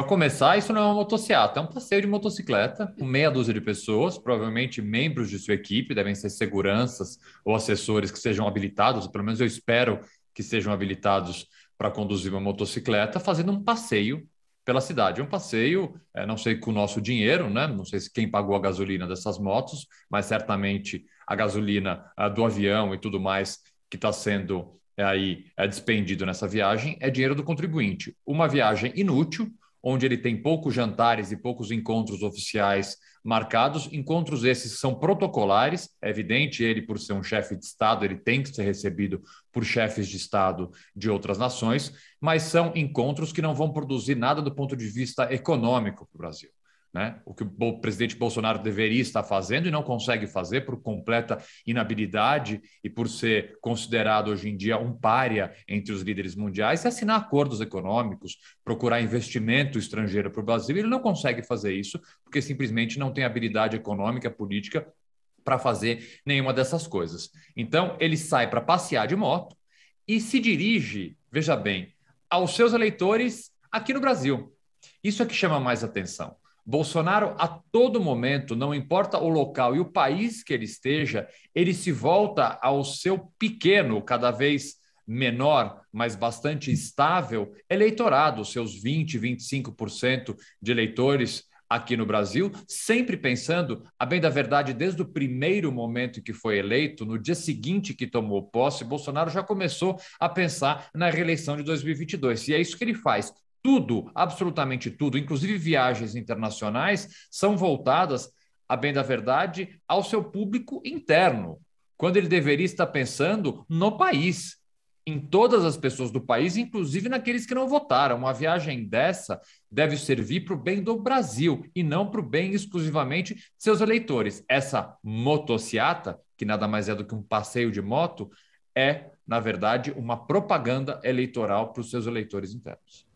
Para começar, isso não é uma motociata, é um passeio de motocicleta com meia dúzia de pessoas, provavelmente membros de sua equipe, devem ser seguranças ou assessores que sejam habilitados, pelo menos eu espero que sejam habilitados para conduzir uma motocicleta, fazendo um passeio pela cidade. É um passeio, é, não sei com o nosso dinheiro, né? não sei se quem pagou a gasolina dessas motos, mas certamente a gasolina a ah, do avião e tudo mais que está sendo é, aí é, despendido nessa viagem é dinheiro do contribuinte. Uma viagem inútil onde ele tem poucos jantares e poucos encontros oficiais marcados. Encontros esses são protocolares, é evidente, ele, por ser um chefe de Estado, ele tem que ser recebido por chefes de Estado de outras nações, mas são encontros que não vão produzir nada do ponto de vista econômico para o Brasil. Né? O que o presidente Bolsonaro deveria estar fazendo e não consegue fazer por completa inabilidade e por ser considerado hoje em dia um pária entre os líderes mundiais, é assinar acordos econômicos, procurar investimento estrangeiro para o Brasil. Ele não consegue fazer isso porque simplesmente não tem habilidade econômica, política para fazer nenhuma dessas coisas. Então, ele sai para passear de moto e se dirige, veja bem, aos seus eleitores aqui no Brasil. Isso é que chama mais atenção. Bolsonaro, a todo momento, não importa o local e o país que ele esteja, ele se volta ao seu pequeno, cada vez menor, mas bastante estável, eleitorado, seus 20%, 25% de eleitores aqui no Brasil, sempre pensando, a bem da verdade, desde o primeiro momento que foi eleito, no dia seguinte que tomou posse, Bolsonaro já começou a pensar na reeleição de 2022. E é isso que ele faz. Tudo, absolutamente tudo, inclusive viagens internacionais, são voltadas, a bem da verdade, ao seu público interno, quando ele deveria estar pensando no país, em todas as pessoas do país, inclusive naqueles que não votaram. Uma viagem dessa deve servir para o bem do Brasil e não para o bem exclusivamente de seus eleitores. Essa motociata, que nada mais é do que um passeio de moto, é, na verdade, uma propaganda eleitoral para os seus eleitores internos.